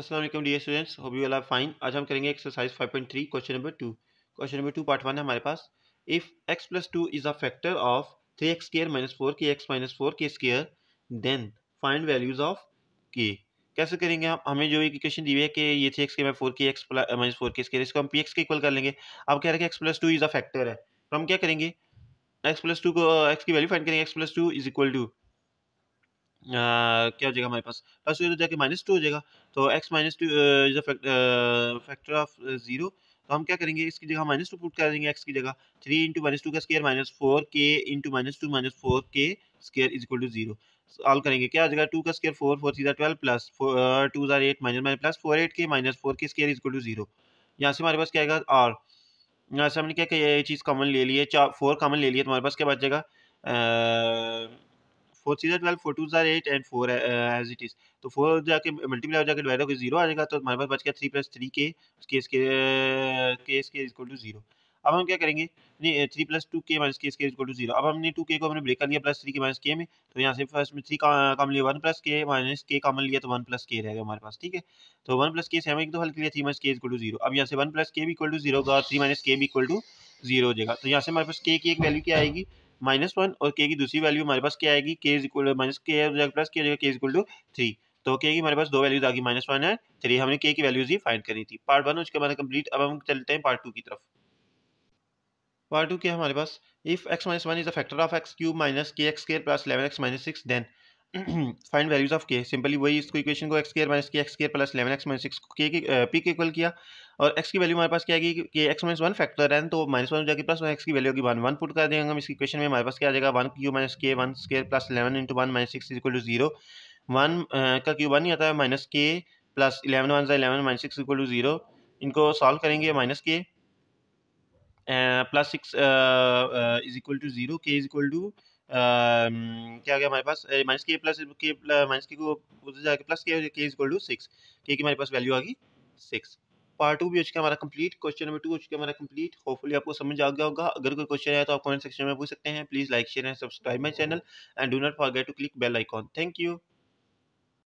Aslam dear students hope you all fine आज हम करेंगे exercise 5.3 question number two question number two part one है हमारे पास if x plus two is a factor of three x square minus four k x minus four k square then find values of k कैसे करेंगे हम हमें जो एक question दी हुई है कि ये three x k four k x minus four k square इसको हम पी एक्स के इक्वल कर लेंगे आप कह रहे हैं कि x plus two is a factor है तो हम क्या करेंगे एक्स प्लस टू को एक्स की वैल्यू फाइंड करेंगे x plus two is equal to क्या हो जाएगा हमारे पास प्लस टू तो जाके माइनस टू हो जाएगा तो x minus two is a factor of zero तो हम क्या करेंगे इसकी जगह माइनस टू पुट कर देंगे एक्स की जगह थ्री इंटू माइनस टू का square minus four k into minus two minus four k square is equal to zero solve करेंगे क्या आ जाएगा टू का स्केयर फोर फोर सीधा ट्वेल्व प्लस टू जार eight minus minus plus four eight k minus four k square is equal to zero यहाँ से हमारे पास क्या आएगा और यहाँ से हमने क्या ये चीज़ कॉमन ले ली है चार फोर कॉमन ले लिया तुम्हारे तो पास क्या बच जाएगा फोर सीधा ट्वेल्व फोर टू ज़ार eight and four as it is तो फोर जाके मल्टीप्लाई जाकर डिवाइड होकर जीरो आ जाएगा तो हमारे पास बच गया थ्री प्लस थ्री के केस के केस के इज टू जीरो अब हम क्या करेंगे नहीं थ्री प्लस टू के माइनस के इसके इक्वल टू जीरो अब हमने टू के को हमने ब्रेक कर लिया प्लस थ्री के माइनस के में तो यहाँ से फर्स्ट में थ्री काम लिया वन प्लस के माइनस के कामन लिया तो वन प्लस के रहेगा हमारे पास ठीक है तो वन प्लस के से हमें एक तो हल के लिए three minus k equal to zero अब यहाँ से वन प्लस के भी इक्वल टू जीरो होगा थ्री माइनस के भी इक्वल टू जीरो हो जाएगा तो यहाँ से हमारे पास के की एक वैल्यू क्या आएगी माइनस वन और के की दूसरी वैल्यू हमारे पास क्या आएगी के इज इक्वल माइनस के हो जाएगा प्लस के जगह के इक्वल टू थ्री तो के की हमारे पास दो वैल्यूज आ गई माइनस वन है थ्री हमने के की वैल्यूज ही फाइंड करनी थी पार्ट वन उसके बाद कंप्लीट अब हम चलते हैं पार्ट टू की तरफ पार्ट टू क्या हमारे पास if x minus one is a factor of x cube minus k x square plus eleven x minus six then find values of k simply वही इसको इक्वेशन को x square minus k x square plus eleven x minus six के P के equal किया और x की value हमारे पास क्या आएगी कि एक्स माइनस वन फैक्टर है तो माइनस वन हो जाएगी प्लस एक्स की वैल्यू की वन वन पुट कर देंगे हम इसकी क्वेश्चन में हमारे पास क्या आ जाएगा one cube minus k one square plus eleven into one minus six equal to zero one का क्यू वन ही आता है minus k plus eleven one eleven minus six equal to zero इनको सॉल्व करेंगे minus k plus six is equal to zero k is equal to क्या आ गया हमारे पास minus k plus k minus k को जाके प्लस के इज इक्वल टू सिक्स के की हमारे पास वैल्यू आ गई सिक्स पार्ट टू भी हो चुका है हमारा कंप्लीट क्वेश्चन नंबर टू हो चुका है हमारा कंप्लीट होपफुली आपको समझ आ गया होगा अगर कोई क्वेश्चन है तो आप कमेंट सेक्शन में पूछ सकते हैं please like share and subscribe my channel and do not forget to click bell icon thank you